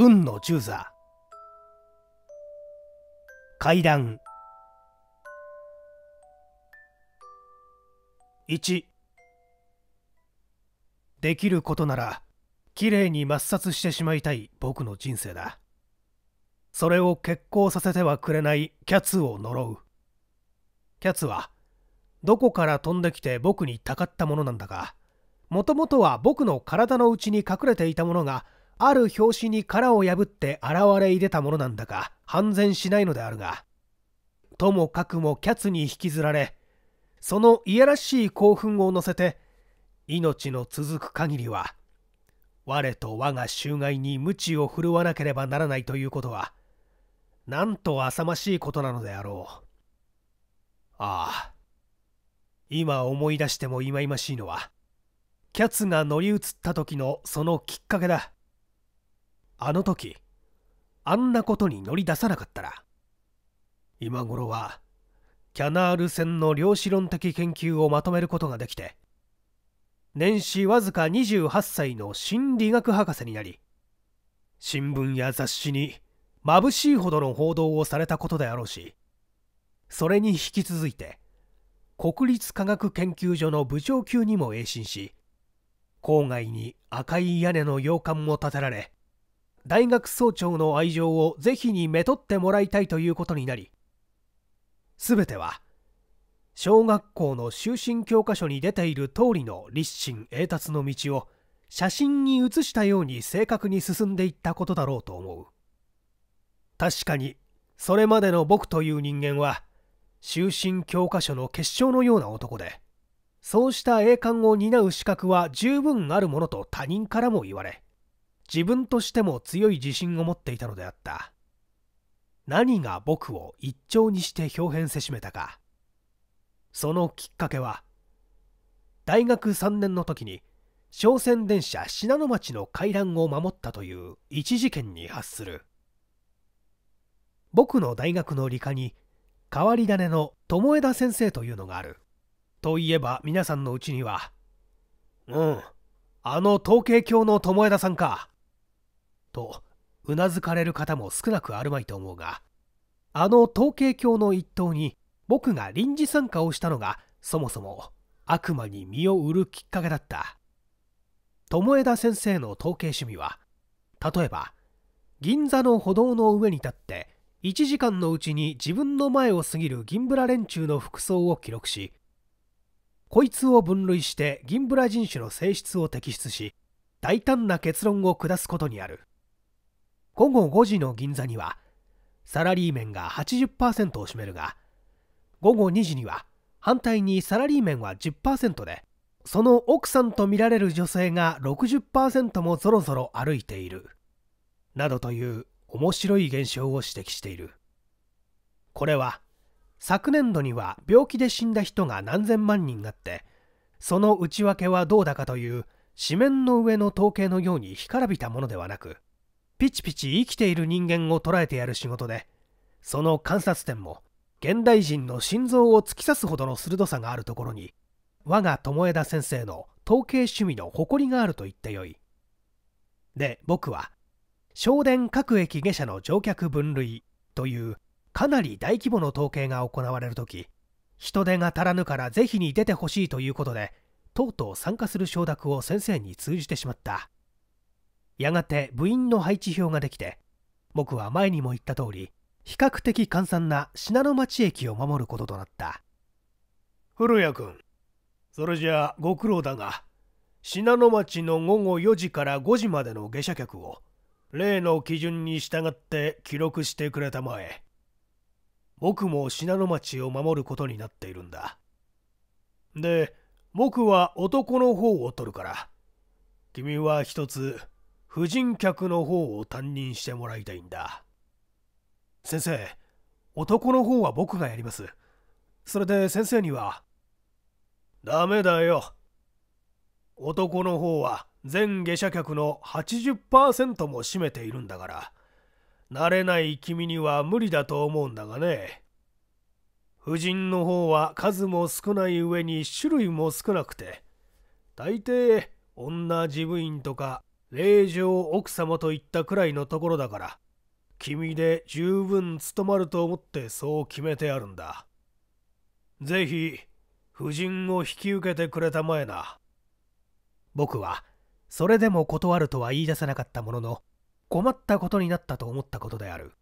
運の十座階段1できることならきれいに抹殺してしまいたい僕の人生だそれを決行させてはくれないキャツを呪うキャツはどこから飛んできて僕にたかったものなんだがもともとは僕の体の内に隠れていたものがある拍子に殻を破って現れ入れたものなんだか判然しないのであるがともかくもキャツに引きずられそのいやらしい興奮を乗せて命の続く限りは我と我が襲害に鞭を振るわなければならないということはなんと浅ましいことなのであろうああ今思い出しても忌々しいのはキャツが乗り移った時のそのきっかけだあの時あんなことに乗り出さなかったら今頃はキャナール船の量子論的研究をまとめることができて年始わずか28歳の心理学博士になり新聞や雑誌に眩しいほどの報道をされたことであろうしそれに引き続いて国立科学研究所の部長級にも栄進し郊外に赤い屋根の洋館も建てられ大学総長の愛情を是非にめとってもらいたいということになり全ては小学校の修身教科書に出ている通りの立身栄達の道を写真に写したように正確に進んでいったことだろうと思う確かにそれまでの僕という人間は修身教科書の結晶のような男でそうした栄冠を担う資格は十分あるものと他人からも言われ自分としても強い自信を持っていたのであった何が僕を一丁にして表変せしめたかそのきっかけは大学3年の時に商船電車信濃町の回覧を守ったという一事件に発する僕の大学の理科に変わり種の友枝先生というのがあるといえば皆さんのうちにはうんあの統計教の友枝さんかとうなずかれる方も少なくあるまいと思うがあの統計教の一党に僕が臨時参加をしたのがそもそも悪魔に身を売るきっかけだった友枝先生の統計趣味は例えば銀座の歩道の上に立って1時間のうちに自分の前を過ぎる銀ブラ連中の服装を記録しこいつを分類して銀ブラ人種の性質を摘出し大胆な結論を下すことにある午後5時の銀座にはサラリーメンが80%を占めるが午後2時には反対にサラリーメンは10%でその奥さんと見られる女性が60%もぞろぞろ歩いているなどという面白い現象を指摘しているこれは昨年度には病気で死んだ人が何千万人あってその内訳はどうだかという紙面の上の統計のように干からびたものではなくピチピチ生きている人間を捉えてやる仕事でその観察点も現代人の心臓を突き刺すほどの鋭さがあるところに我が友枝先生の統計趣味の誇りがあると言ってよいで僕は昇電各駅下車の乗客分類というかなり大規模の統計が行われる時人手が足らぬから是非に出てほしいということでとうとう参加する承諾を先生に通じてしまったやがて部員の配置表ができて僕は前にも言った通り比較的簡単な信濃町駅を守ることとなった古谷君それじゃあご苦労だが信濃町の午後4時から5時までの下車客を例の基準に従って記録してくれたまえ僕も信濃町を守ることになっているんだで僕は男の方を取るから君は一つ婦人客の方を担任してもらいたいんだ先生男の方は僕がやりますそれで先生にはダメだよ男の方は全下車客の80%も占めているんだから慣れない君には無理だと思うんだがね婦人の方は数も少ない上に種類も少なくて大抵女事務員とか令嬢奥様といったくらいのところだから君で十分務まると思ってそう決めてあるんだぜひ夫人を引き受けてくれたまえな僕はそれでも断るとは言い出せなかったものの困ったことになったと思ったことである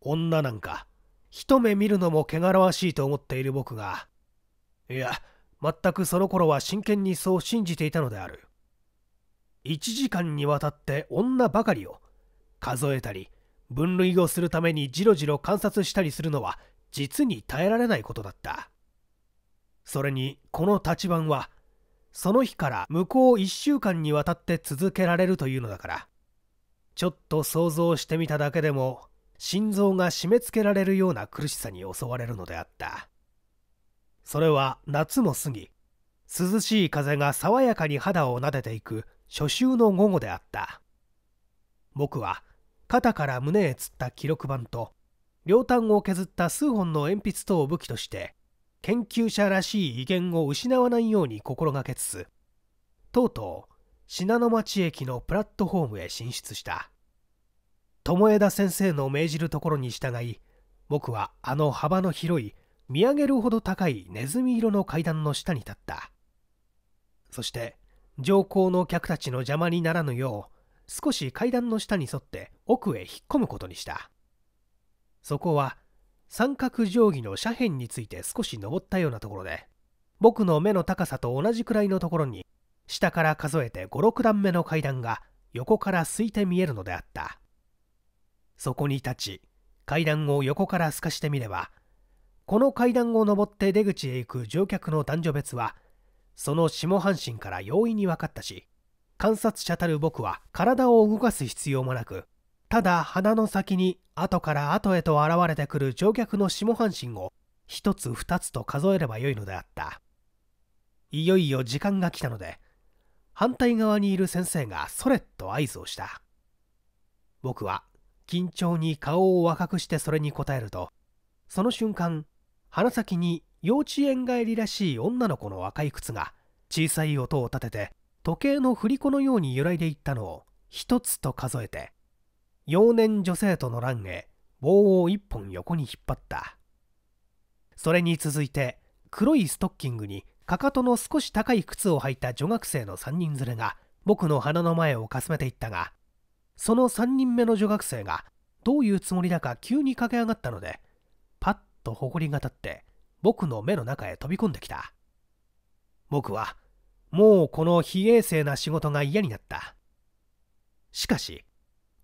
女なんか一目見るのも汚らわしいと思っている僕がいや全くその頃は真剣にそう信じていたのである1時間にわたって女ばかりを数えたり分類をするためにじろじろ観察したりするのは実に耐えられないことだったそれにこの立番はその日から向こう1週間にわたって続けられるというのだからちょっと想像してみただけでも心臓が締め付けられるような苦しさに襲われるのであったそれは夏も過ぎ涼しい風が爽やかに肌を撫でていく初秋の午後であった僕は肩から胸へつった記録板と両端を削った数本の鉛筆等を武器として研究者らしい威厳を失わないように心がけつつとうとう信濃町駅のプラットホームへ進出した友枝先生の命じるところに従い僕はあの幅の広い見上げるほど高いネズミ色の階段の下に立ったそして上皇の客たちの邪魔にならぬよう少し階段の下に沿って奥へ引っ込むことにしたそこは三角定規の斜辺について少し登ったようなところで僕の目の高さと同じくらいのところに下から数えて56段目の階段が横から空いて見えるのであったそこに立ち階段を横から透かしてみればこの階段を上って出口へ行く乗客の男女別はその下半身から容易に分かったし観察者たる僕は体を動かす必要もなくただ鼻の先に後から後へと現れてくる乗客の下半身を一つ二つと数えればよいのであったいよいよ時間が来たので反対側にいる先生がそれっと合図をした僕は緊張に顔を若くしてそれに応えるとその瞬間鼻先に幼稚園帰りらしい女の子の赤い靴が小さい音を立てて時計の振り子のように揺らいでいったのを一つと数えて幼年女生徒の欄へ棒を一本横に引っ張ったそれに続いて黒いストッキングにかかとの少し高い靴を履いた女学生の3人連れが僕の鼻の前をかすめていったがその3人目の女学生がどういうつもりだか急に駆け上がったのでパッとほこりが立って僕の目の中へ飛び込んできた僕はもうこの非衛生な仕事が嫌になったしかし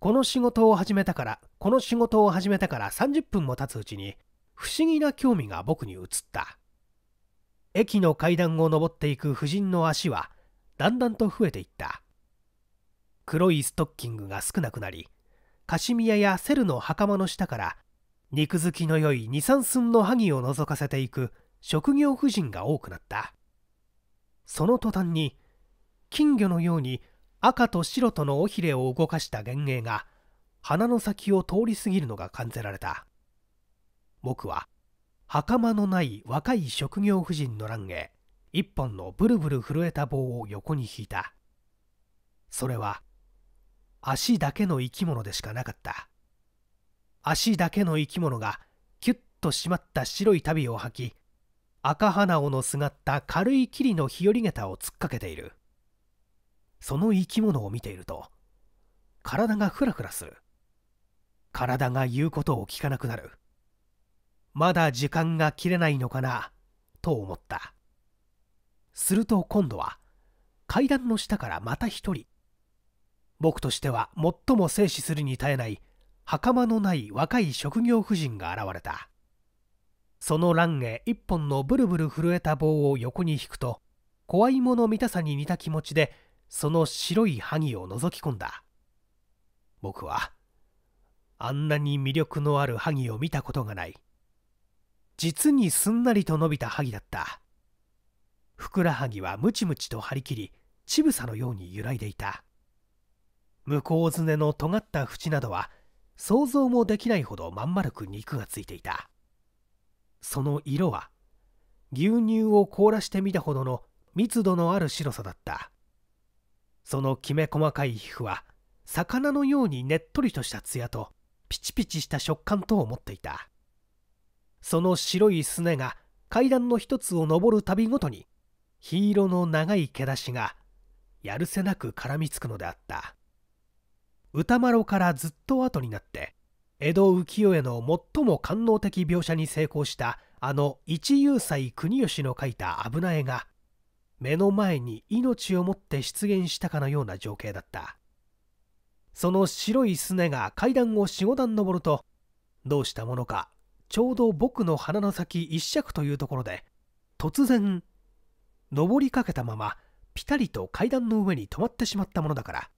この仕事を始めたからこの仕事を始めたから30分も経つうちに不思議な興味が僕に移った駅の階段を上っていく夫人の足はだんだんと増えていった黒いストッキングが少なくなりカシミヤやセルの袴の下から肉付きの良い23寸の萩を覗かせていく職業婦人が多くなったその途端に金魚のように赤と白との尾ひれを動かした幻影が鼻の先を通り過ぎるのが感じられた僕は袴のない若い職業婦人の乱へ一本のブルブル震えた棒を横に引いたそれは足だけの生き物でしかなかった足だけの生き物がキュッと締まった白い足袋を履き赤鼻緒のすがった軽い霧の日和桁を突っかけているその生き物を見ていると体がフラフラする体が言うことを聞かなくなるまだ時間が切れないのかなと思ったすると今度は階段の下からまた一人僕としては最も静止するに耐えない袴のない若い職業婦人が現れたその欄へ一本のブルブル震えた棒を横に引くと怖いもの見たさに似た気持ちでその白い萩を覗き込んだ僕はあんなに魅力のある萩を見たことがない実にすんなりと伸びた萩だったふくらはぎはムチムチと張り切り乳房のように揺らいでいた向こうずねの尖った縁などは想像もできないほどまん丸く肉がついていたその色は牛乳を凍らしてみたほどの密度のある白さだったそのきめ細かい皮膚は魚のようにねっとりとした艶とピチピチした食感とを持っていたその白いすねが階段の一つを登るたびごとに黄色の長い毛出しがやるせなく絡みつくのであった歌丸からずっと後になって江戸浮世絵の最も官能的描写に成功したあの一遊斎国吉の描いた危な絵が目の前に命をもって出現したかのような情景だったその白いすねが階段を45段登るとどうしたものかちょうど僕の鼻の先一尺というところで突然登りかけたままピタリと階段の上に止まってしまったものだから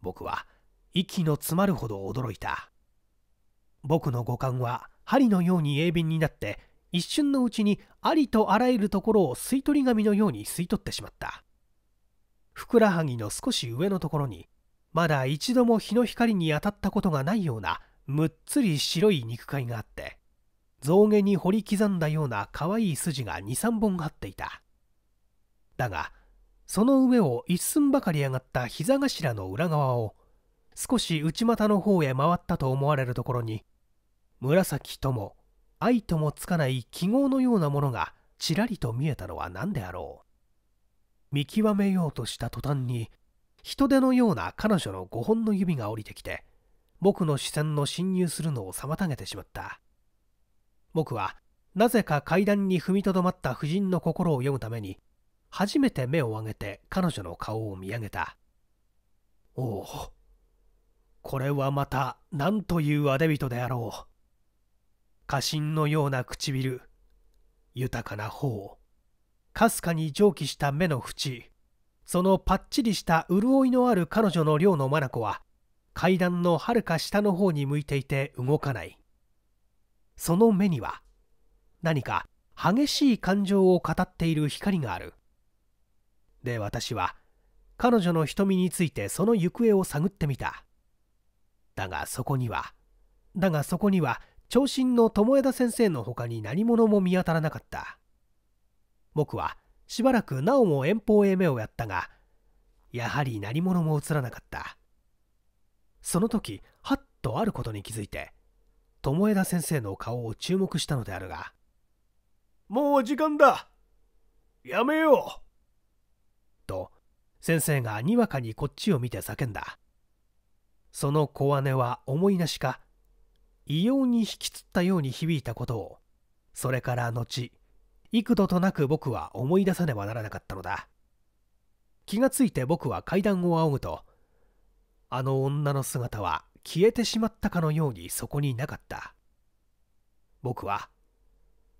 僕は息の詰まるほど驚いた僕の五感は針のように鋭敏になって一瞬のうちにありとあらゆるところを吸い取り紙のように吸い取ってしまったふくらはぎの少し上のところにまだ一度も日の光に当たったことがないようなむっつり白い肉塊があって象牙に掘り刻んだような可愛い筋が23本張っていただがその上を一寸ばかり上がった膝頭の裏側を少し内股の方へ回ったと思われるところに紫とも愛ともつかない記号のようなものがちらりと見えたのは何であろう見極めようとした途端に人手のような彼女の5本の指が降りてきて僕の視線の侵入するのを妨げてしまった僕はなぜか階段に踏みとどまった夫人の心を読むために初めて目を上げて彼女の顔を見上げたおおこれはまた何というアデビトであろう家臣のような唇豊かな頬かすかに蒸気した目の縁そのパッチリした潤いのある彼女の寮の眼は階段のはるか下の方に向いていて動かないその目には何か激しい感情を語っている光があるで私は彼女の瞳についてその行方を探ってみただがそこにはだがそこには長身の友枝先生の他に何者も見当たらなかった僕はしばらくなおも遠方へ目をやったがやはり何者も映らなかったその時はっとあることに気づいて友枝先生の顔を注目したのであるがもう時間だやめようと先生がにわかにこっちを見て叫んだその小姉は思いなしか異様に引きつったように響いたことをそれから後幾度となく僕は思い出さねばならなかったのだ気がついて僕は階段を仰ぐとあの女の姿は消えてしまったかのようにそこになかった僕は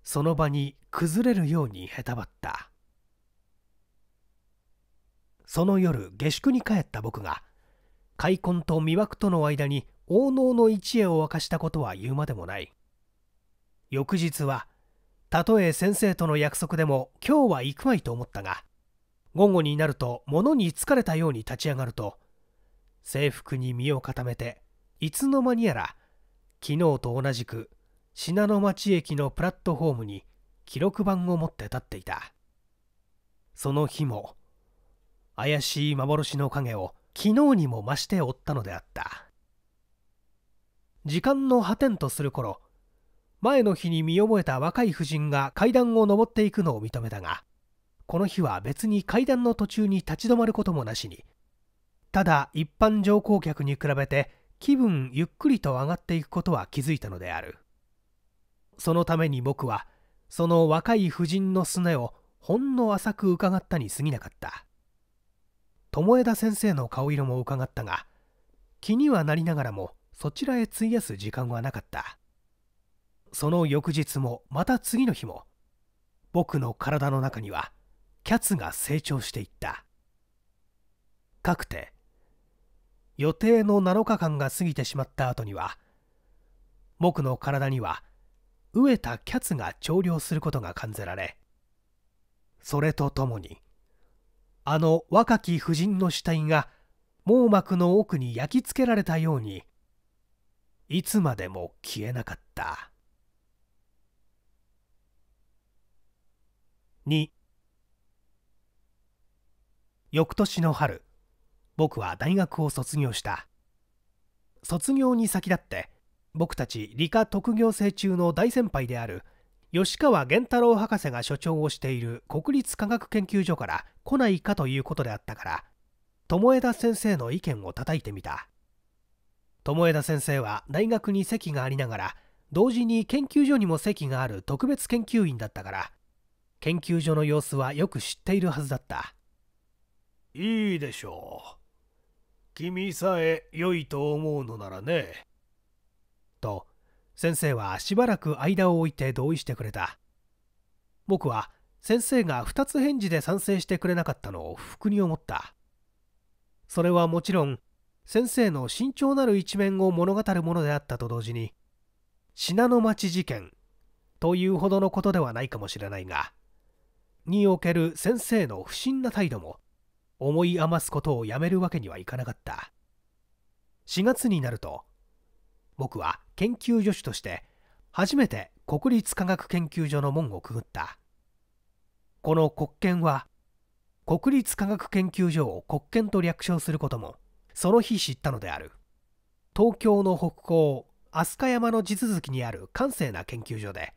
その場に崩れるようにへたばったその夜下宿に帰った僕が「開墾と魅惑との間に王能の一夜を明かしたことは言うまでもない翌日はたとえ先生との約束でも今日は行くまいと思ったが午後になると物に疲れたように立ち上がると制服に身を固めていつの間にやら昨日と同じく信濃町駅のプラットホームに記録板を持って立っていたその日も怪しい幻の影を昨日にも増しておったのであった時間の破天とする頃前の日に見覚えた若い婦人が階段を上っていくのを認めたがこの日は別に階段の途中に立ち止まることもなしにただ一般乗降客に比べて気分ゆっくりと上がっていくことは気づいたのであるそのために僕はその若い婦人のすねをほんの浅く伺ったに過ぎなかった巴田先生の顔色も伺ったが気にはなりながらもそちらへ費やす時間はなかったその翌日もまた次の日も僕の体の中にはキャツが成長していったかくて予定の7日間が過ぎてしまった後には僕の体には飢えたキャツが調量することが感じられそれとともにあの若き夫人の死体が網膜の奥に焼き付けられたようにいつまでも消えなかった2翌年の春僕は大学を卒業した卒業に先立って僕たち理科特業生中の大先輩である吉川源太郎博士が所長をしている国立科学研究所から来ないかということであったから友枝先生の意見を叩いてみた友枝先生は大学に席がありながら同時に研究所にも席がある特別研究員だったから研究所の様子はよく知っているはずだったいいでしょう君さえ良いと思うのならねと先生はしばらく間を置いて同意してくれた僕は先生が2つ返事で賛成してくれなかったのを不服に思ったそれはもちろん先生の慎重なる一面を物語るものであったと同時に信濃町事件というほどのことではないかもしれないがにおける先生の不審な態度も思い余すことをやめるわけにはいかなかった4月になると僕は研究助手として初めて国立科学研究所の門をくぐったこの国権は国立科学研究所を国権と略称することもその日知ったのである東京の北港飛鳥山の地続きにある閑静な研究所で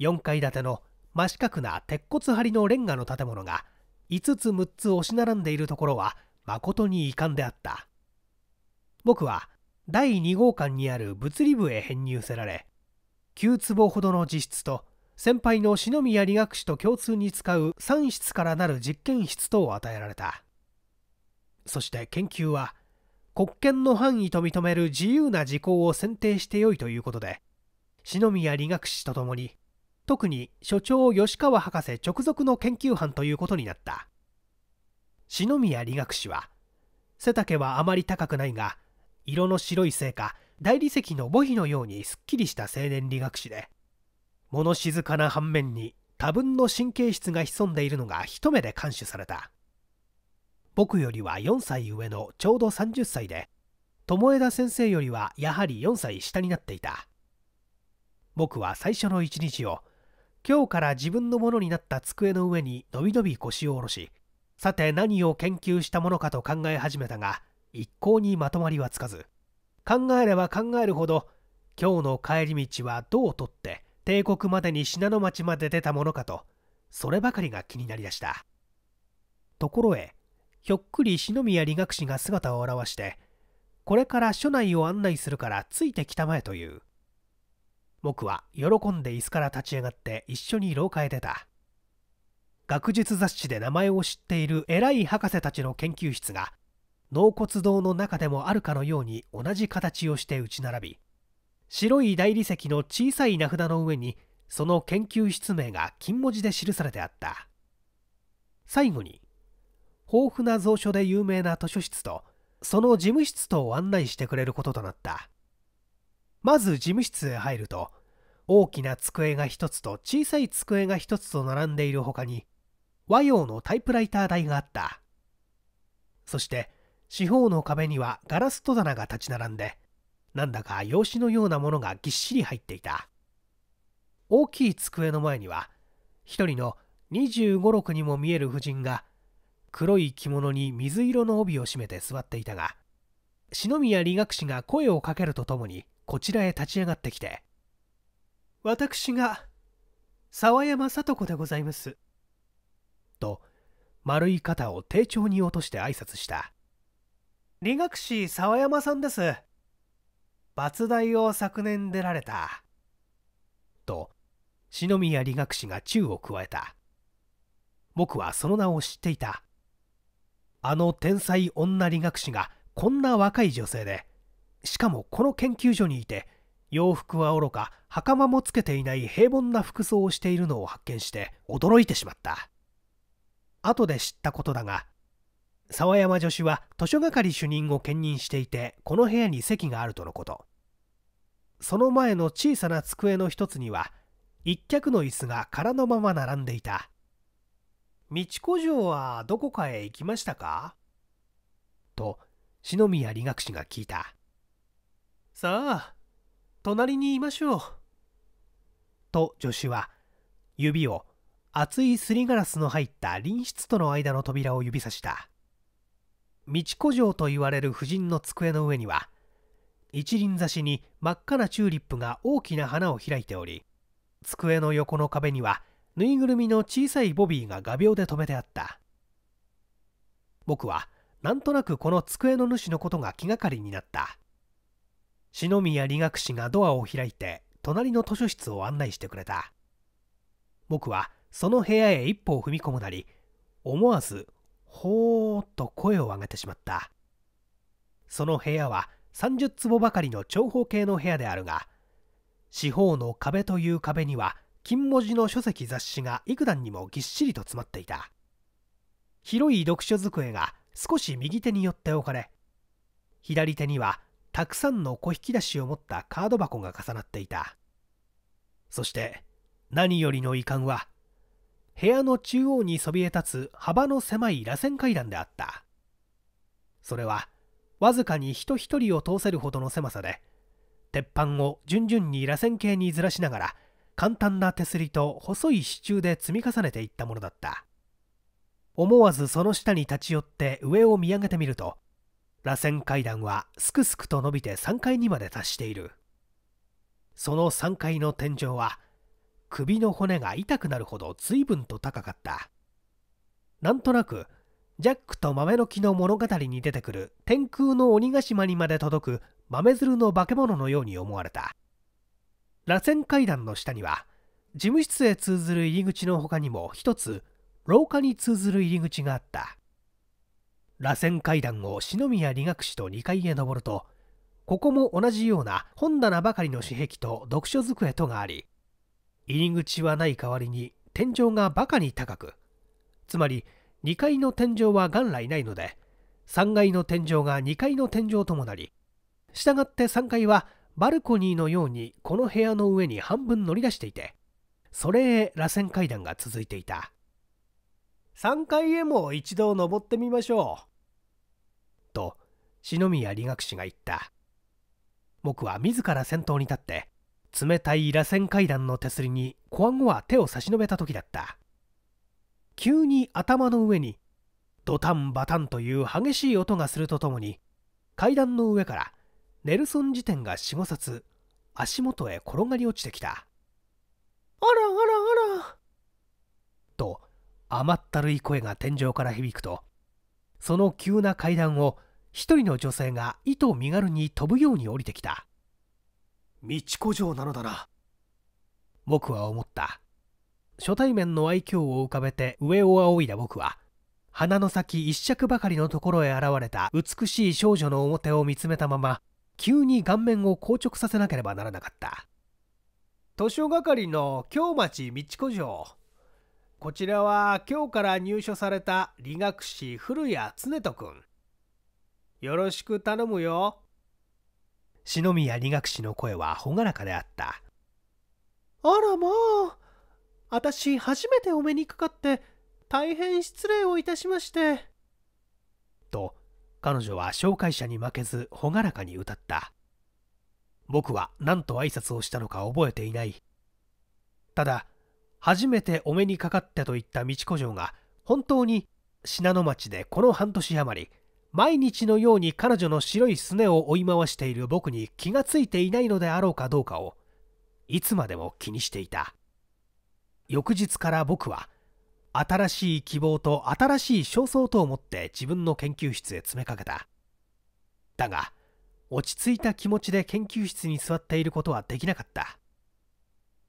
4階建ての真四角な鉄骨張りのレンガの建物が5つ6つ押し並んでいるところは誠に遺憾であった僕は第2号館にある物理部へ編入せられ9坪ほどの自室と先輩の篠宮理学士と共通に使う3室からなる実験室等を与えられたそして研究は国権の範囲と認める自由な事項を選定してよいということで篠宮理学士とともに特に所長吉川博士直属の研究班ということになった篠宮理学士は背丈はあまり高くないが色の白いせいか大理石の墓碑のようにすっきりした青年理学士で物静かな反面に多分の神経質が潜んでいるのが一目で感受された僕よりは4歳上のちょうど30歳で友枝先生よりはやはり4歳下になっていた僕は最初の一日を今日から自分のものになった机の上にのびのび腰を下ろしさて何を研究したものかと考え始めたが一向にまとまりはつかず考えれば考えるほど今日の帰り道はどうとって帝国までに信濃町まで出たものかとそればかりが気になりだしたところへひょっくり篠宮理学士が姿を現してこれから署内を案内するからついてきたまえという僕は喜んで椅子から立ち上がって一緒に廊下へ出た学術雑誌で名前を知っている偉い博士たちの研究室が納骨堂の中でもあるかのように同じ形をして打ち並び白い大理石の小さい名札の上にその研究室名が金文字で記されてあった最後に豊富な蔵書で有名な図書室とその事務室とを案内してくれることとなったまず事務室へ入ると大きな机が1つと小さい机が1つと並んでいるほかに和洋のタイプライター台があったそして四方の壁にはガラス戸棚が立ち並んでなんだか用紙のようなものがぎっしり入っていた大きい机の前には一人の2 5 6にも見える婦人が黒い着物に水色の帯を締めて座っていたが篠宮理学士が声をかけるとともにこちらへ立ち上がってきて「私が沢山聡子でございます」と丸い肩を丁重に落として挨拶した理学士沢山さんです。抜大を昨年出られた。と、篠宮理学士が宙を加えた。僕はその名を知っていた。あの天才女理学士がこんな若い女性で、しかもこの研究所にいて、洋服はおろか袴もつけていない平凡な服装をしているのを発見して驚いてしまった後で知ったことだが沢山助手は図書係主任を兼任していてこの部屋に席があるとのことその前の小さな机の一つには一脚の椅子が空のまま並んでいた道子城はどこかへ行きましたかと篠宮理学士が聞いたさあ隣にいましょうと助手は指を厚いすりガラスの入った隣室との間の扉を指さした道古城と言われる夫人の机の上には一輪挿しに真っ赤なチューリップが大きな花を開いており机の横の壁にはぬいぐるみの小さいボビーが画鋲で留めてあった僕はなんとなくこの机の主のことが気がかりになった篠宮理学士がドアを開いて隣の図書室を案内してくれた僕はその部屋へ一歩を踏み込むなり思わずほーっと声を上げてしまったその部屋は30坪ばかりの長方形の部屋であるが四方の壁という壁には金文字の書籍雑誌が幾段にもぎっしりと詰まっていた広い読書机が少し右手に寄って置かれ左手にはたくさんの小引き出しを持ったカード箱が重なっていたそして何よりの遺憾は部屋の中央にそびえ立つ幅の狭い螺旋階段であったそれはわずかに人一人を通せるほどの狭さで鉄板を順々に螺旋形にずらしながら簡単な手すりと細い支柱で積み重ねていったものだった思わずその下に立ち寄って上を見上げてみると螺旋階段はすくすくと伸びて3階にまで達しているその3階の天井は首の骨が痛くなるほど随分と高かったなんとなくジャックと豆の木の物語に出てくる天空の鬼ヶ島にまで届く豆鶴の化け物のように思われた螺旋階段の下には事務室へ通ずる入り口の他にも一つ廊下に通ずる入り口があった螺旋階段を篠宮理学士と2階へ上るとここも同じような本棚ばかりの紙壁と読書机とがあり入り口はない代わりに天井がバカに高くつまり2階の天井は元来ないので3階の天井が2階の天井ともなりしたがって3階はバルコニーのようにこの部屋の上に半分乗り出していてそれへ螺旋階段が続いていた3階へも一度登ってみましょうと篠宮理学士が言った僕は自ら先頭に立って冷たい螺旋階段の手すりにこわゴは手を差し伸べた時だった急に頭の上にドタンバタンという激しい音がするとともに階段の上からネルソン辞典が45冊足元へ転がり落ちてきたあらあらあらと甘ったるい声が天井から響くとその急な階段を一人の女性が意図。身軽に飛ぶように降りてきた道子城なのだな僕は思った初対面の愛嬌を浮かべて上を仰いだ僕は鼻の先一尺ばかりのところへ現れた美しい少女の表を見つめたまま急に顔面を硬直させなければならなかった図書係の京町道子城こちらは今日から入所された理学士古谷恒人君よろしく頼むよ篠宮理学士の声は朗らかであったあらまあ私初めてお目にかかって大変失礼をいたしましてと彼女は紹介者に負けず朗らかに歌った僕は何と挨拶をしたのか覚えていないただ初めてお目にかかってと言った道子城が本当に信濃町でこの半年余り毎日のように彼女の白いすねを追い回している僕に気がついていないのであろうかどうかをいつまでも気にしていた翌日から僕は新しい希望と新しい焦燥と思って自分の研究室へ詰めかけただが落ち着いた気持ちで研究室に座っていることはできなかった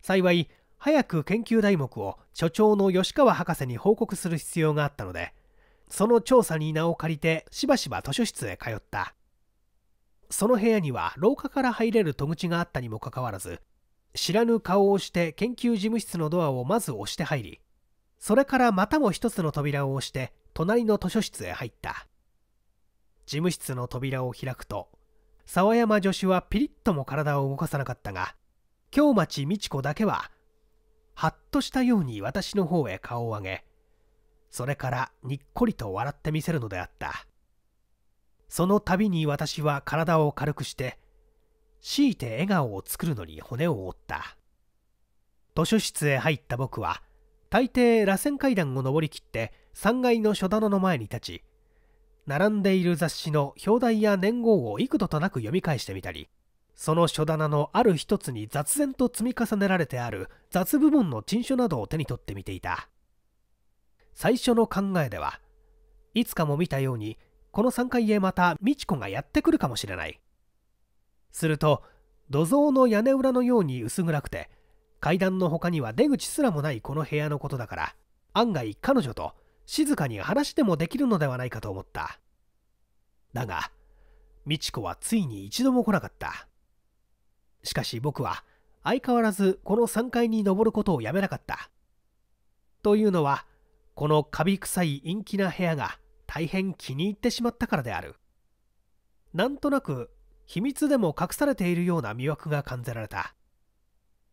幸い早く研究題目を所長の吉川博士に報告する必要があったのでその調査に名を借りてしばしば図書室へ通ったその部屋には廊下から入れる戸口があったにもかかわらず知らぬ顔をして研究事務室のドアをまず押して入りそれからまたも一つの扉を押して隣の図書室へ入った事務室の扉を開くと沢山助手はピリッとも体を動かさなかったが京町美智子だけははっとしたように私の方へ顔を上げそれからにっこりと笑ってみせるのであったその度に私は体を軽くして強いて笑顔を作るのに骨を折った図書室へ入った僕は大抵螺旋階段を上りきって3階の書棚の前に立ち並んでいる雑誌の表題や年号を幾度となく読み返してみたりその書棚のある一つに雑然と積み重ねられてある雑部門の陳書などを手に取ってみていた最初の考えではいつかも見たようにこの3階へまた美智子がやってくるかもしれないすると土蔵の屋根裏のように薄暗くて階段の他には出口すらもないこの部屋のことだから案外彼女と静かに話でもできるのではないかと思っただが美智子はついに一度も来なかったしかし僕は相変わらずこの3階に登ることをやめなかったというのはこのカビ臭い陰気な部屋が大変気に入ってしまったからであるなんとなく秘密でも隠されているような魅惑が感じられた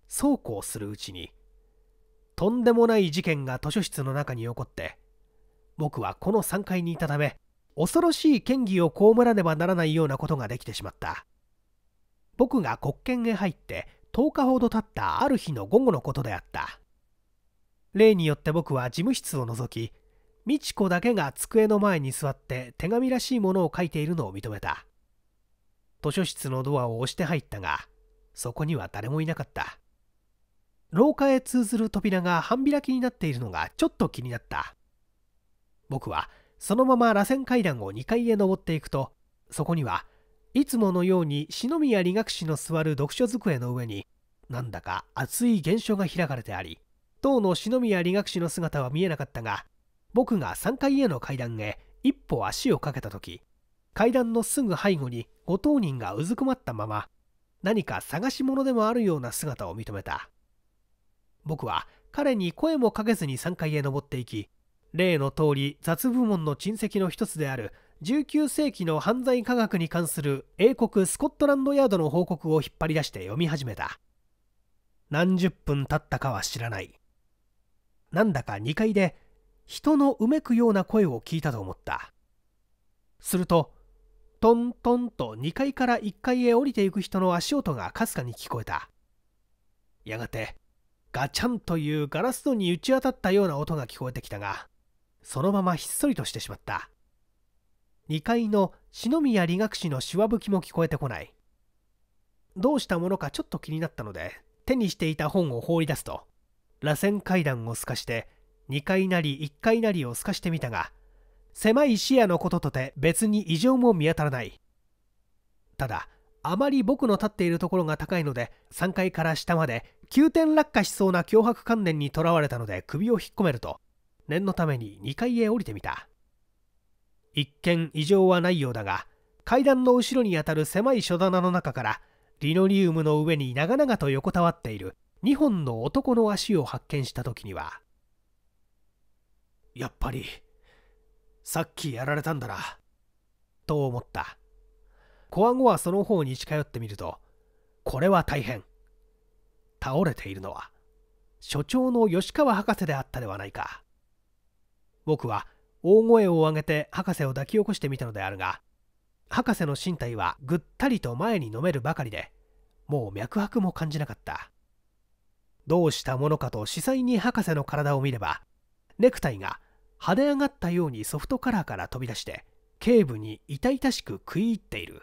そうこうするうちにとんでもない事件が図書室の中に起こって僕はこの3階にいたため恐ろしい嫌疑を被らねばならないようなことができてしまった僕が国権へ入って10日ほど経ったある日の午後のことであった例によって僕は事務室を除き美智子だけが机の前に座って手紙らしいものを書いているのを認めた図書室のドアを押して入ったがそこには誰もいなかった廊下へ通ずる扉が半開きになっているのがちょっと気になった僕はそのまま螺旋階段を2階へ登っていくとそこにはいつものように篠宮理学士の座る読書机の上になんだか熱い現象が開かれてあり当の篠宮理学士の姿は見えなかったが僕が3階への階段へ一歩足をかけた時階段のすぐ背後にご当人がうずくまったまま何か探し物でもあるような姿を認めた僕は彼に声もかけずに3階へ登っていき例の通り雑部門の珍跡の一つである19世紀の犯罪科学に関する英国スコットランドヤードの報告を引っ張り出して読み始めた何十分経ったかは知らないなんだか2階で人のうめくような声を聞いたと思ったするとトントンと2階から1階へ降りていく人の足音がかすかに聞こえたやがてガチャンというガラス戸に打ち当たったような音が聞こえてきたがそのままひっそりとしてしまった2階の篠宮理学士のしわぶきも聞こえてこないどうしたものかちょっと気になったので手にしていた本を放り出すと螺旋階段を透かして2階なり1階なりを透かしてみたが狭い視野のこととて別に異常も見当たらないただあまり僕の立っているところが高いので3階から下まで急転落下しそうな脅迫観念にとらわれたので首を引っ込めると念のために2階へ降りてみた一見異常はないようだが階段の後ろにあたる狭い書棚の中からリノリウムの上に長々と横たわっている2本の男の足を発見した時にはやっぱりさっきやられたんだなと思ったこわごわその方に近寄ってみるとこれは大変倒れているのは所長の吉川博士であったではないか僕は大声を上げて博士を抱き起こしてみたのであるが博士の身体はぐったりと前に飲めるばかりでもう脈拍も感じなかったどうしたものかと司祭に博士の体を見ればネクタイが跳ね上がったようにソフトカラーから飛び出して頸部に痛々しく食い入っている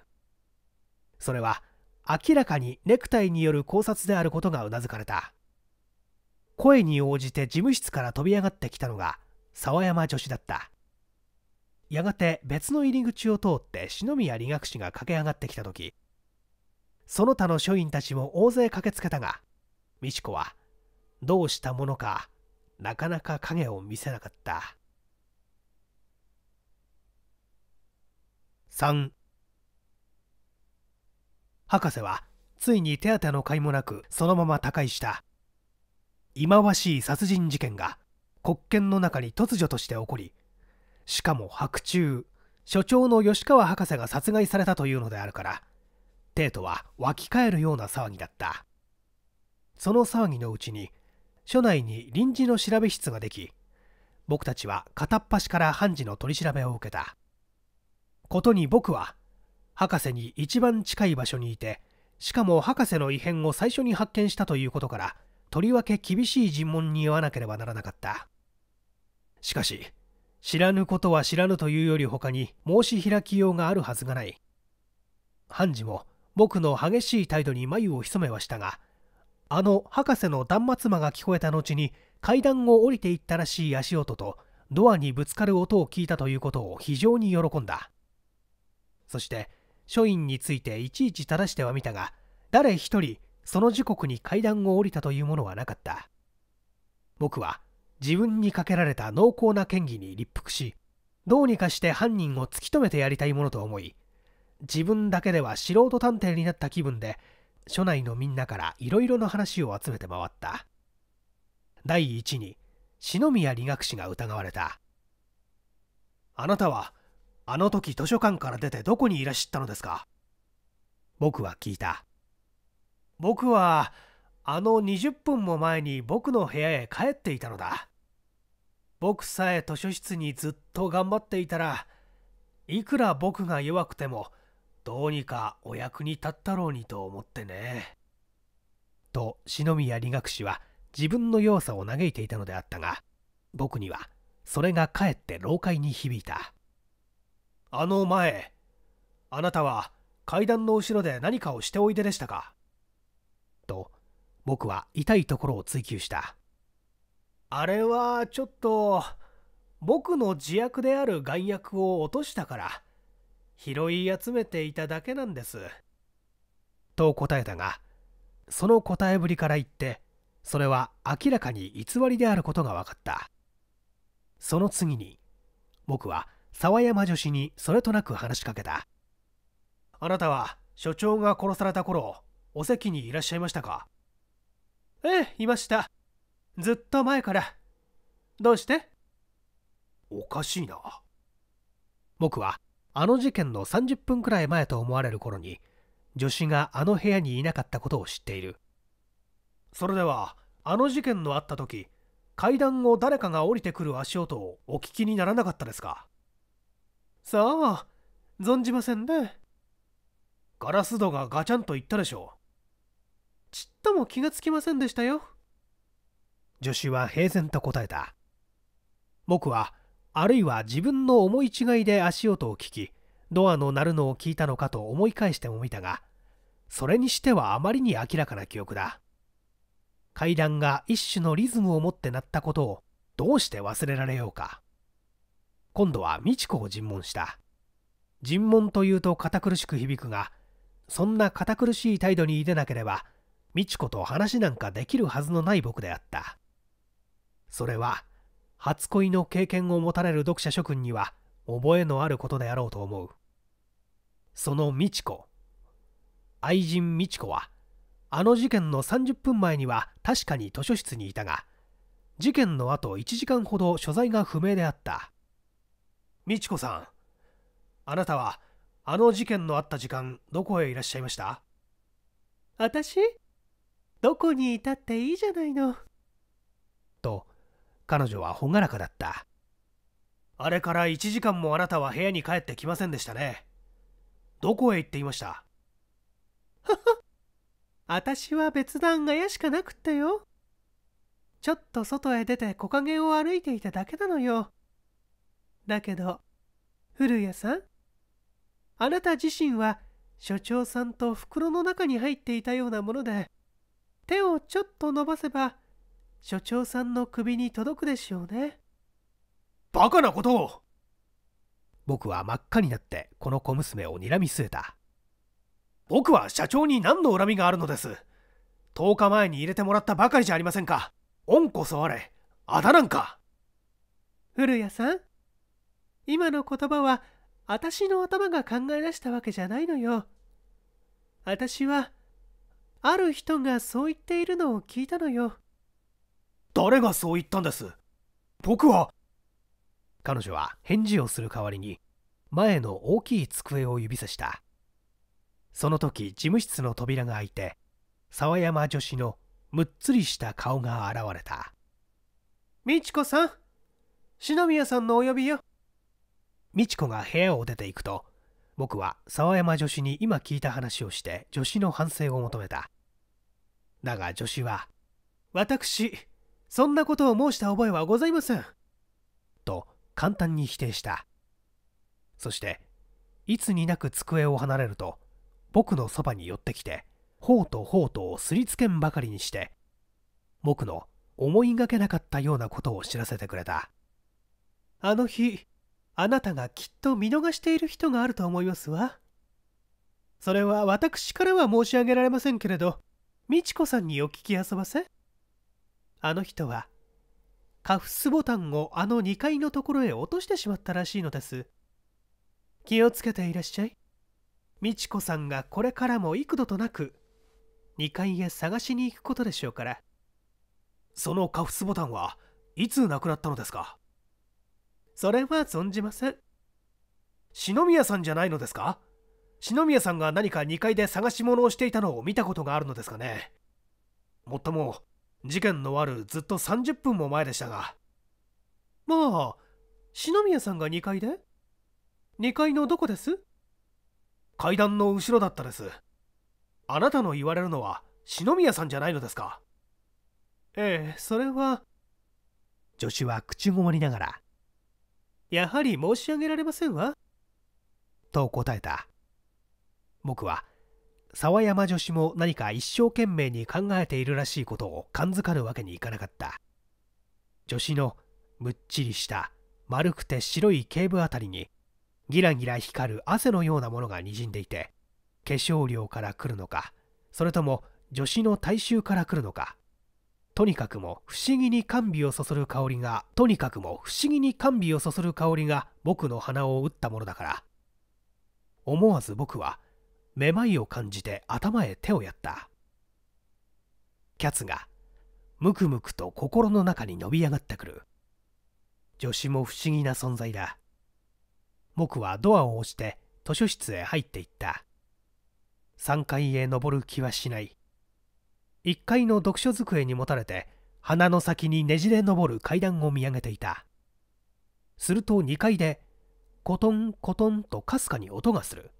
それは明らかにネクタイによる考察であることがうなずかれた声に応じて事務室から飛び上がってきたのが沢山女子だったやがて別の入り口を通って篠宮理学士が駆け上がってきた時その他の署員たちも大勢駆けつけたが美智子はどうしたものかなかなか影を見せなかった3博士はついに手当ての甲斐もなくそのまま他界した忌まわしい殺人事件が国権の中に突如として起こりしかも白昼所長の吉川博士が殺害されたというのであるから帝都は湧き返るような騒ぎだったその騒ぎのうちに署内に臨時の調べ室ができ僕たちは片っ端から判事の取り調べを受けたことに僕は博士に一番近い場所にいてしかも博士の異変を最初に発見したということからとりわけ厳しい尋問に言わなければならなかったしかし知らぬことは知らぬというより他に申し開きようがあるはずがない判事も僕の激しい態度に眉を潜めはしたがあの博士の断末魔が聞こえた後に階段を降りていったらしい足音とドアにぶつかる音を聞いたということを非常に喜んだそして書院についていちいち正してはみたが誰一人その時刻に階段を降りたというものはなかった僕は自分にかけられた濃厚な嫌疑に立腹しどうにかして犯人を突き止めてやりたいものと思い自分だけでは素人探偵になった気分で署内のみんなからいろいろな話を集めて回った第一に篠宮理学士が疑われたあなたはあの時図書館から出てどこにいらっしゃったのですか僕は聞いた僕はあの20分も前に僕の部屋へ帰っていたのだ僕さえ図書室にずっと頑張っていたらいくら僕が弱くてもどうにかお役に立ったろうにと思ってね。と篠宮理学士は自分の弱さを嘆いていたのであったが僕にはそれがかえって老下に響いたあの前あなたは階段の後ろで何かをしておいででしたかと僕は痛いところを追求したあれはちょっと僕の自役である害薬を落としたから拾い集めていただけなんです。と答えたがその答えぶりから言ってそれは明らかに偽りであることが分かったその次に僕は沢山女子にそれとなく話しかけたあなたは所長が殺された頃お席にいらっしゃいましたかええいましたずっと前からどうしておかしいな僕はあの事件の30分くらい前と思われる頃に助手があの部屋にいなかったことを知っているそれではあの事件のあった時階段を誰かが降りてくる足音をお聞きにならなかったですかさあ存じませんねガラス戸がガチャンと言ったでしょうちっとも気がつきませんでしたよ助手は平然と答えた僕はあるいは自分の思い違いで足音を聞きドアの鳴るのを聞いたのかと思い返してもみたがそれにしてはあまりに明らかな記憶だ階段が一種のリズムを持って鳴ったことをどうして忘れられようか今度は美智子を尋問した尋問というと堅苦しく響くがそんな堅苦しい態度に出なければ美智子と話なんかできるはずのない僕であったそれは初恋の経験を持たれる読者諸君には覚えのあることであろうと思うその美智子愛人美智子はあの事件の30分前には確かに図書室にいたが事件のあと1時間ほど所在が不明であった美智子さんあなたはあの事件のあった時間どこへいらっしゃいました私どこにいたっていいじゃないのと彼女は朗らかだった。あれから1時間もあなたは部屋に帰ってきませんでしたね。どこへ行っていました 私は別段がやしかなくってよ。ちょっと外へ出て木陰を歩いていただけなのよ。だけど、古谷さん、あなた自身は所長さんと袋の中に入っていたようなもので、手をちょっと伸ばせば所長さんの首に届くでしょうねバカなことを僕は真っ赤になってこの小娘を睨み据えた僕は社長に何の恨みがあるのです10日前に入れてもらったばかりじゃありませんか恩こそあれあだなんか古谷さん今の言葉は私の頭が考え出したわけじゃないのよ私はある人がそう言っているのを聞いたのよ誰がそう言ったんです僕は彼女は返事をする代わりに前の大きい机を指さしたその時事務室の扉が開いて沢山女子のむっつりした顔が現れた美智子さん篠宮さんのお呼びよ美智子が部屋を出ていくと僕は沢山女子に今聞いた話をして女子の反省を求めただが女子は「私そんなことを申した覚えはございません。と簡単に否定した。そして、いつになく机を離れると、僕のそばに寄ってきて、頬と頬とをすりつけんばかりにして、僕の思いがけなかったようなことを知らせてくれた。あの日、あなたがきっと見逃している人があると思いますわ。それは私からは申し上げられませんけれど、美智子さんにお聞きあそばせ。あの人はカフスボタンをあの2階のところへ落としてしまったらしいのです気をつけていらっしゃい美智子さんがこれからも幾度となく2階へ探しに行くことでしょうからそのカフスボタンはいつなくなったのですかそれは存じません篠宮さんじゃないのですか篠宮さんが何か2階で探し物をしていたのを見たことがあるのですかねもっとも事件のあるずっと30分も前でしたがまあ篠宮さんが2階で2階のどこです階段の後ろだったですあなたの言われるのは篠宮さんじゃないのですかええそれは助手は口ごもりながらやはり申し上げられませんわと答えた僕は沢山女子も何か一生懸命に考えているらしいことを感づかぬわけにいかなかった女子のむっちりした丸くて白い頸部あたりにギラギラ光る汗のようなものがにじんでいて化粧量から来るのかそれとも女子の体臭から来るのかとにかくも不思議に甘美をそそる香りがとにかくも不思議に甘美をそそる香りが僕の鼻を打ったものだから思わず僕はめまいを感じて頭へ手をやったキャツがムクムクと心の中に伸び上がってくる女子も不思議な存在だ僕はドアを押して図書室へ入っていった3階へ登る気はしない1階の読書机にもたれて鼻の先にねじれ登る階段を見上げていたすると2階でコトンコトンとかすかに音がする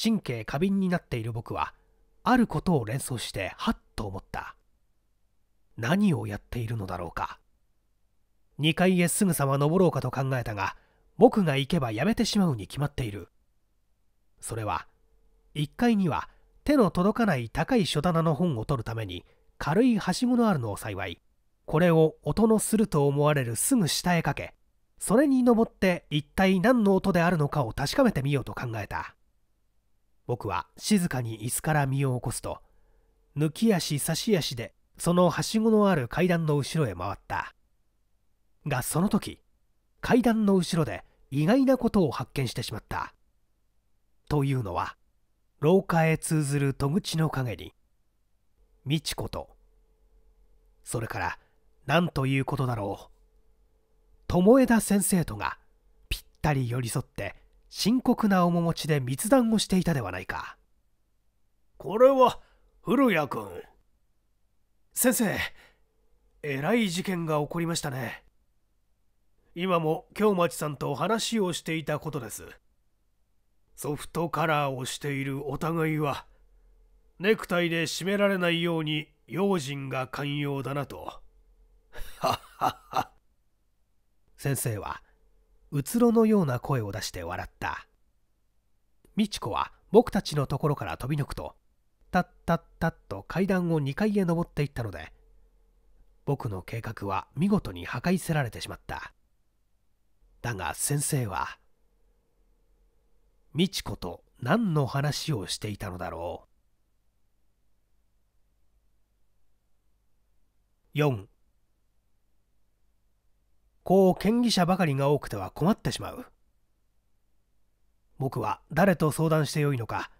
神経過敏になっている僕はあることを連想してはっと思った何をやっているのだろうか2階へすぐさま登ろうかと考えたが僕が行けばやめてしまうに決まっているそれは1階には手の届かない高い書棚の本を取るために軽いはしごのあるのを幸いこれを音のすると思われるすぐ下へかけそれに登って一体何の音であるのかを確かめてみようと考えた僕は静かに椅子から身を起こすと抜き足差し足でそのはしごのある階段の後ろへ回ったがその時階段の後ろで意外なことを発見してしまったというのは廊下へ通ずる戸口の陰に美智子とそれから何ということだろう巴田先生とがぴったり寄り添って深刻な面持ちで密談をしていたではないかこれは古谷君先生えらい事件が起こりましたね今も京町さんと話をしていたことですソフトカラーをしているお互いはネクタイで締められないように用心が寛容だなと。はっはっは。先生はうつろのような声を出して笑った。美智子は僕たちのところから飛び抜くと、タッタッタッと階段を2階へ登っていったので、僕の計画は見事に破壊せられてしまった。だが先生は、美智子と何の話をしていたのだろう。4こう権利者ばかりが多くては困ってしまう僕は誰と相談してよいのか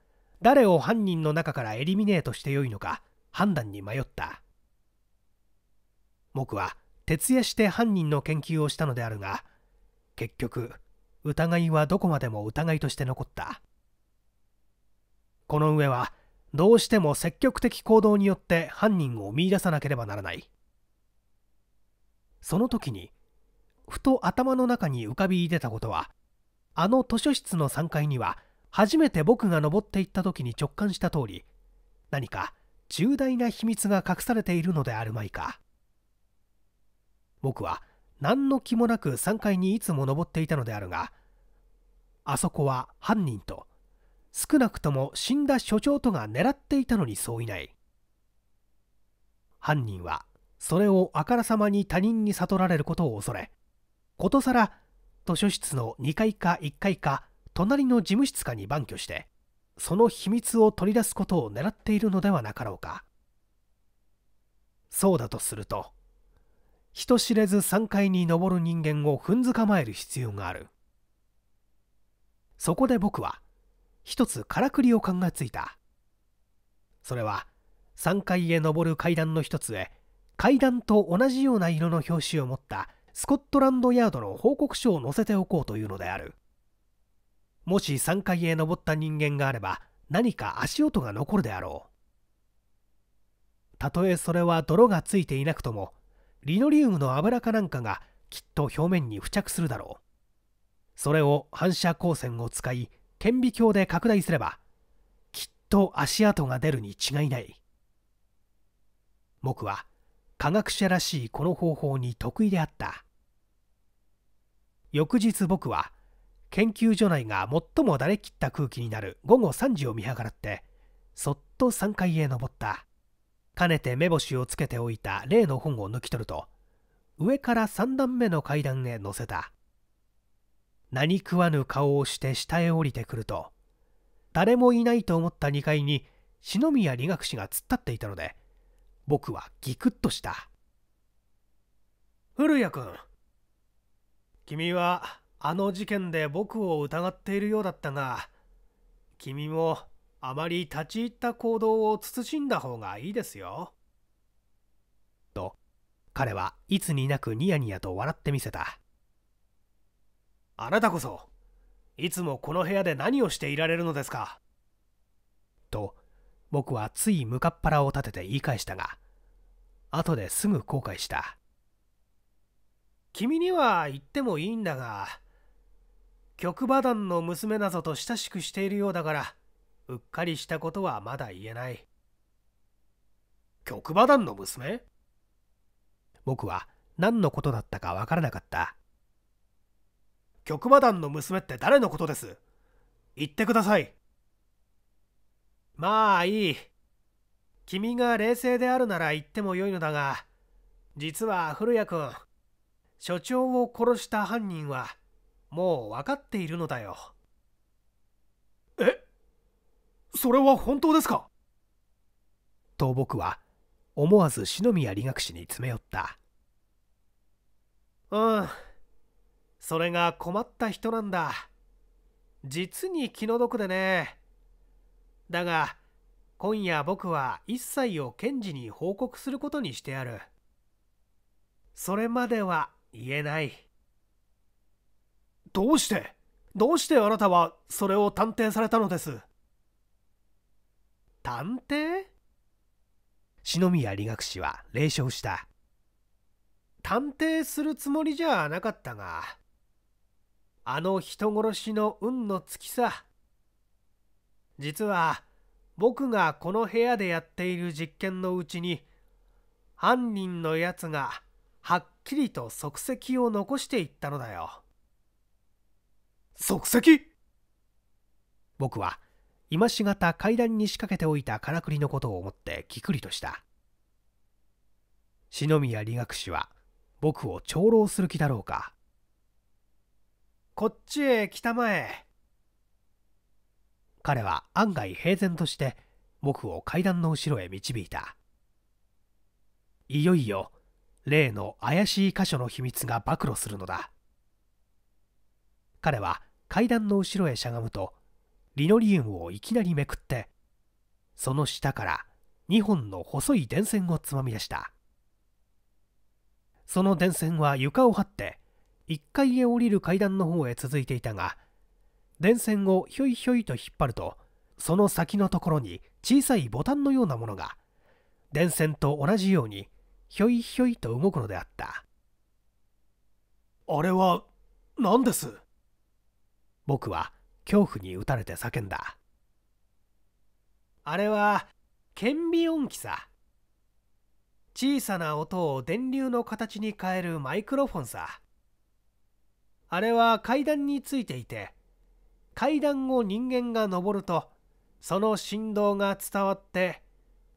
誰を犯人の中からエリミネートしてよいのか判断に迷った僕は徹夜して犯人の研究をしたのであるが結局疑いはどこまでも疑いとして残ったこの上はどうしても積極的行動によって犯人を見いださなければならないその時にふと頭の中に浮かび出たことはあの図書室の3階には初めて僕が登っていった時に直感した通り何か重大な秘密が隠されているのであるまいか僕は何の気もなく3階にいつも登っていたのであるがあそこは犯人と少なくとも死んだ所長とが狙っていたのにそういない犯人はそれをあからさまに他人に悟られることを恐れことさら図書室の2階か1階か隣の事務室かに番居してその秘密を取り出すことを狙っているのではなかろうかそうだとすると人知れず3階に上る人間を踏んづかまえる必要があるそこで僕は一つからくりを考えついたそれは3階へ上る階段の一つへ階段と同じような色の表紙を持ったスコットランドヤードの報告書を載せておこうというのであるもし3階へ登った人間があれば何か足音が残るであろうたとえそれは泥がついていなくともリノリウムの油かなんかがきっと表面に付着するだろうそれを反射光線を使い顕微鏡で拡大すればきっと足跡が出るに違いない僕は科学者らしいこの方法に得意であった翌日僕は研究所内が最もだれきった空気になる午後3時を見計らってそっと3階へ登ったかねて目星をつけておいた例の本を抜き取ると上から3段目の階段へ乗せた何食わぬ顔をして下へ降りてくると誰もいないと思った2階に篠宮理学士が突っ立っていたので僕はギクッとした古谷君君はあの事件で僕を疑っているようだったが君もあまり立ち入った行動を慎んだ方がいいですよ。と彼はいつになくニヤニヤと笑ってみせたあなたこそいつもこの部屋で何をしていられるのですかと僕はつい向かっ腹を立てて言い返したが後ですぐ後悔した君には言ってもいいんだが極馬団の娘などと親しくしているようだからうっかりしたことはまだ言えない極馬団の娘僕は何のことだったかわからなかった極馬団の娘って誰のことです言ってくださいまあいい君が冷静であるなら言ってもよいのだが実は古谷君所長を殺した犯人はもう分かっているのだよえそれは本当ですかと僕は思わず篠宮理学士に詰め寄ったうんそれが困った人なんだ実に気の毒でねだが今夜僕は一切を検事に報告することにしてあるそれまでは言えないどうしてどうしてあなたはそれを探偵されたのです探偵篠宮理学士は冷笑した探偵するつもりじゃなかったがあの人殺しの運の尽きさ実は僕がこの部屋でやっている実験のうちに犯人のやつがはっきりと足跡を残していったのだよ足跡僕は今しがた階段に仕掛けておいたからくりのことを思ってきくりとした篠宮理学士は僕を長老する気だろうかこっちへ来たまえ彼は案外平然として僕を階段の後ろへ導いたいよいよ例の怪しい箇所の秘密が暴露するのだ彼は階段の後ろへしゃがむとリノリウムをいきなりめくってその下から2本の細い電線をつまみ出したその電線は床を張って1階へ降りる階段の方へ続いていたが電線をひょいひょいと引っ張るとその先のところに小さいボタンのようなものが電線と同じようにひょいひょいと動くのであったあれは何です僕は恐怖に打たれて叫んだあれは顕微音機さ小さな音を電流の形に変えるマイクロフォンさあれは階段についていて階段を人間が登るとその振動が伝わって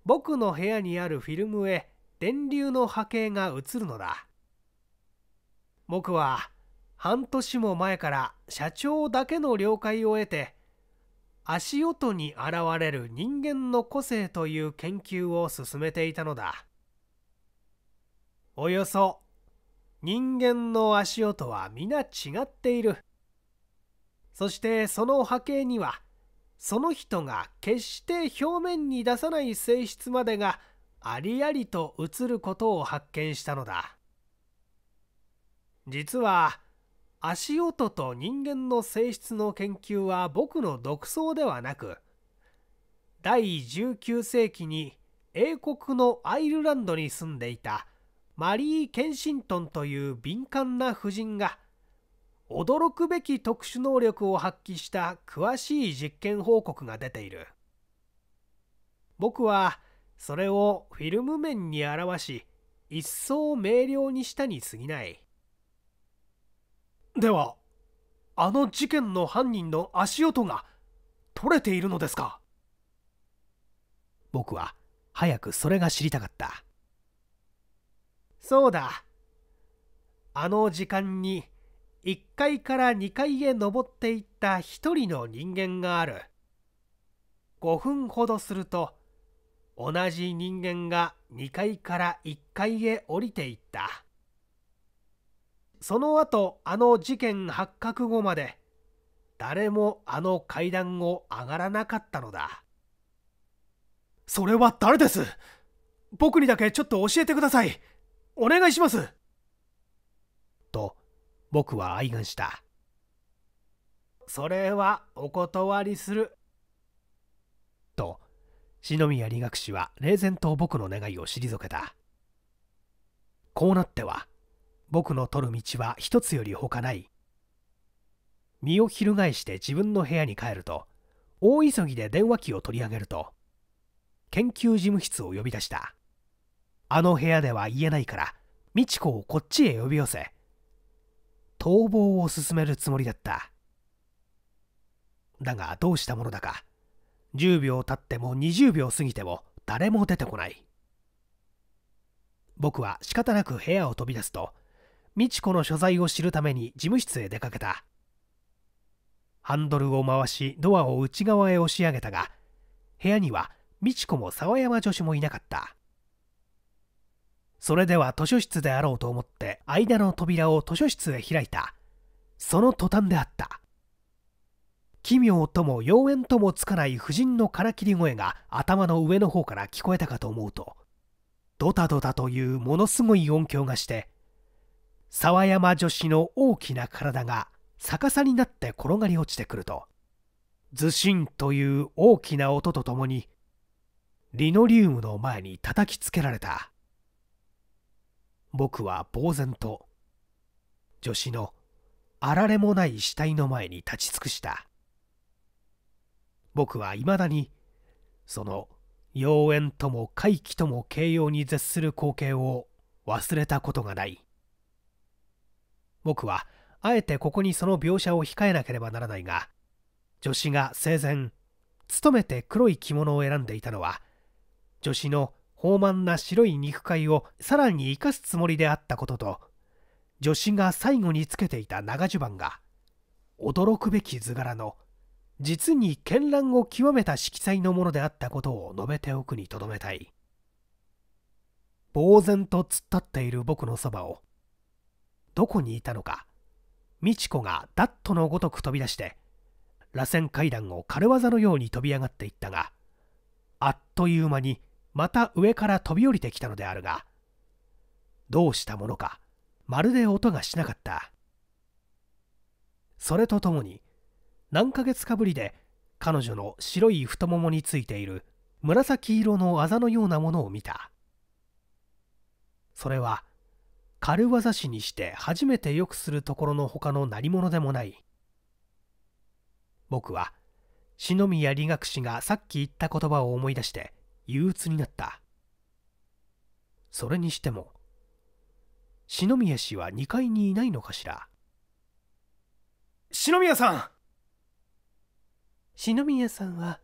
僕の部屋にあるフィルムへ電流の波形が映るのだ僕は半年も前から社長だけの了解を得て足音に現れる人間の個性という研究を進めていたのだおよそ人間の足音は皆違っているそしてその波形にはその人が決して表面に出さない性質までがありありと映ることを発見したのだ実は足音と人間の性質の研究は僕の独創ではなく第19世紀に英国のアイルランドに住んでいたマリー・ケンシントンという敏感な婦人が驚くべき特殊能力を発揮した詳しい実験報告が出ている僕はそれをフィルム面に表し一層明瞭にしたに過ぎないではあの事件の犯人の足音が取れているのですか僕は早くそれが知りたかったそうだあの時間に1階から2階へ登っていった1人の人間がある5分ほどすると同じ人間が2階から1階へ降りていったその後あの事件発覚後まで誰もあの階段を上がらなかったのだそれは誰です僕にだけちょっと教えてくださいお願いします僕は愛願した。それはお断りする。と、篠宮理学士は冷然と僕の願いを退けた。こうなっては、僕の取る道は一つより他ない。身を翻して自分の部屋に帰ると、大急ぎで電話機を取り上げると、研究事務室を呼び出した。あの部屋では言えないから、美智子をこっちへ呼び寄せ、逃亡を進めるつもりだっただがどうしたものだか10秒経っても20秒過ぎても誰も出てこない僕は仕方なく部屋を飛び出すと美智子の所在を知るために事務室へ出かけたハンドルを回しドアを内側へ押し上げたが部屋には美智子も沢山女子もいなかったそれでは図書室であろうと思って間の扉を図書室へ開いたその途端であった奇妙とも妖艶ともつかない夫人のからきり声が頭の上の方から聞こえたかと思うとドタドタというものすごい音響がして沢山女子の大きな体が逆さになって転がり落ちてくるとズシンという大きな音とともにリノリウムの前に叩きつけられた僕は呆然と助手のあられもない死体の前に立ち尽くした僕はいまだにその妖艶とも怪奇とも形容に絶する光景を忘れたことがない僕はあえてここにその描写を控えなければならないが助手が生前勤めて黒い着物を選んでいたのは助手の豊満な白い肉塊をさらに生かすつもりであったことと助手が最後につけていた長襦袢が驚くべき図柄の実に絢爛を極めた色彩のものであったことを述べておくにとどめたい呆然と突っ立っている僕のそばをどこにいたのか美智子がダットのごとく飛び出して螺旋階段を軽業のように飛び上がっていったがあっという間にまた上から飛び降りてきたのであるがどうしたものかまるで音がしなかったそれとともに何ヶ月かぶりで彼女の白い太ももについている紫色のあざのようなものを見たそれは軽業師にして初めてよくするところの他の何者でもない僕は篠宮理学士がさっき言った言葉を思い出して憂鬱になったそれにしても篠宮氏は2階にいないのかしら篠宮さん篠宮さんは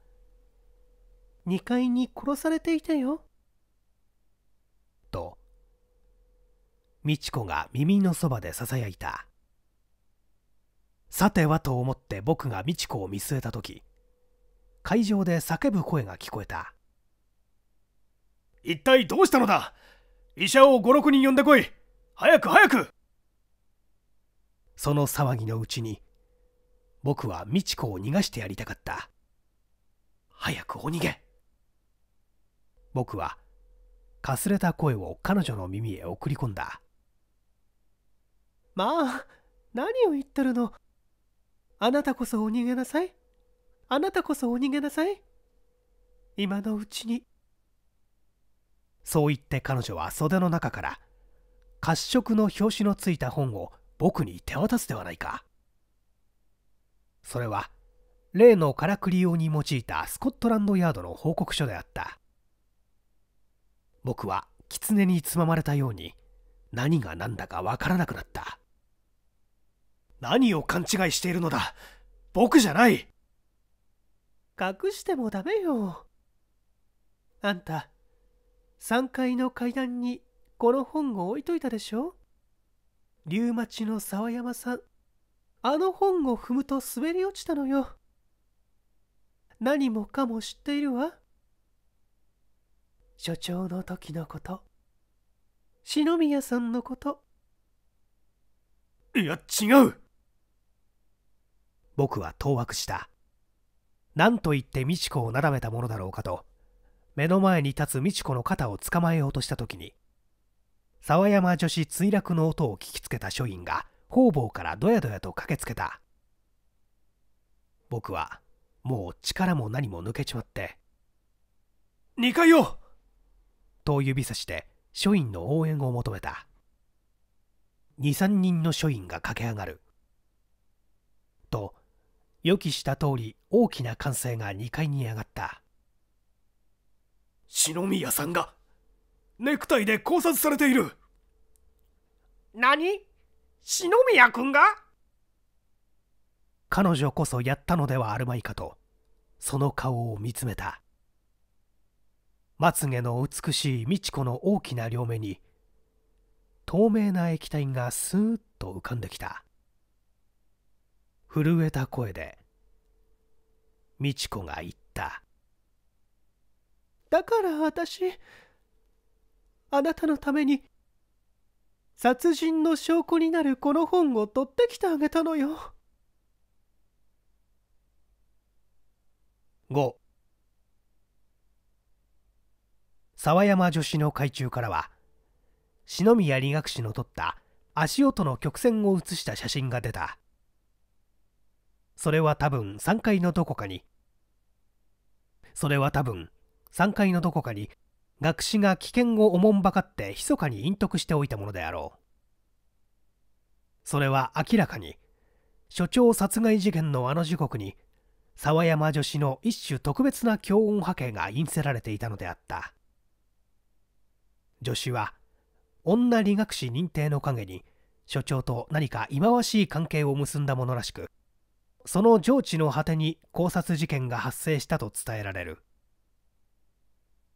2階に殺されていたよと美智子が耳のそばでささやいたさてはと思って僕が美智子を見据えた時会場で叫ぶ声が聞こえた一体どうしたのだ医者を5、6人呼んでこい早く早くその騒ぎのうちに、僕は美智子を逃がしてやりたかった。早くお逃げ僕は、かすれた声を彼女の耳へ送り込んだ。まあ、何を言ってるの。あなたこそお逃げなさい。あなたこそお逃げなさい。今のうちに。そう言って彼女は袖の中から褐色の表紙のついた本を僕に手渡すではないかそれは例のからくり用に用いたスコットランドヤードの報告書であった僕は狐につままれたように何が何だかわからなくなった何を勘違いしているのだ僕じゃない隠してもダメよあんた3階の階段にこの本を置いといたでしょ竜町の沢山さんあの本を踏むと滑り落ちたのよ何もかも知っているわ所長の時のこと篠宮さんのこといや違う僕は当惑した何と言って美智子をなだめたものだろうかと目の前に立つ美智子の肩を捕まえようとした時に沢山女子墜落の音を聞きつけた署員が方々からドヤドヤと駆けつけた僕はもう力も何も抜けちまって「2階よ!」と指さして署員の応援を求めた23人の署員が駆け上がると予期した通り大きな歓声が2階に上がった篠宮さんがネクタイで考察されている何篠宮君が彼女こそやったのではあるまいかとその顔を見つめたまつげの美しい美智子の大きな両目に透明な液体がスーッと浮かんできた震えた声で美智子が言っただから私あなたのために殺人の証拠になるこの本を取ってきてあげたのよ5沢山女子の海中からは篠宮理学士の撮った足音の曲線を写した写真が出たそれは多分3階のどこかにそれは多分3階のどこかに学士が危険をおもんばかって密かに隠匿しておいたものであろうそれは明らかに所長殺害事件のあの時刻に沢山女子の一種特別な強音波形が印せられていたのであった助手は女理学士認定の陰に所長と何か忌まわしい関係を結んだものらしくその上智の果てに考察事件が発生したと伝えられる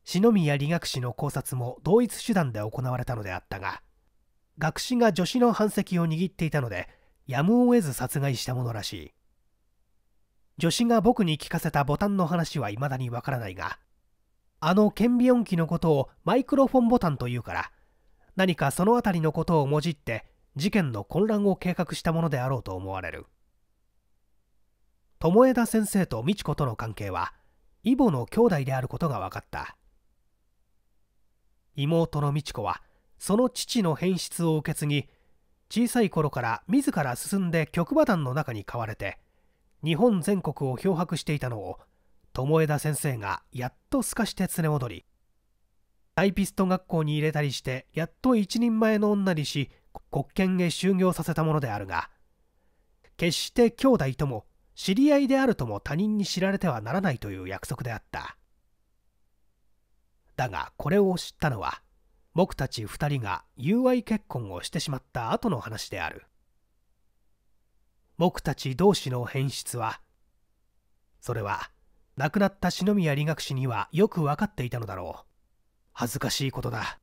篠宮理学士の考察も同一手段で行われたのであったが学士が助手の反籍を握っていたのでやむを得ず殺害したものらしい助手が僕に聞かせたボタンの話は未だにわからないがあの顕微音機のことをマイクロフォンボタンというから何かその辺りのことをもじって事件の混乱を計画したものであろうと思われる友枝先生と美智子との関係は異母の兄弟であることが分かった妹の美智子はその父の変質を受け継ぎ小さい頃から自ら進んで曲馬団の中に買われて日本全国を漂白していたのを巴田先生がやっと透かして連れ戻りタイピスト学校に入れたりしてやっと一人前の女にし国権へ就業させたものであるが決して兄弟とも知り合いであるとも他人に知られてはならないという約束であっただがこれを知ったのは僕たち2人が友愛結婚をしてしまった後の話である僕たち同士の変質はそれは亡くなった篠宮理学士にはよく分かっていたのだろう恥ずかしいことだ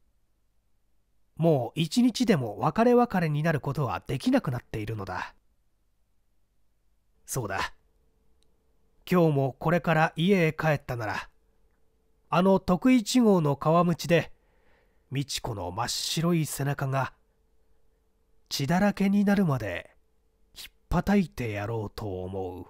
もう一日でも別れ別れになることはできなくなっているのだそうだ今日もこれから家へ帰ったならあの徳一号の川口で美智子の真っ白い背中が血だらけになるまでひっぱたいてやろうと思う。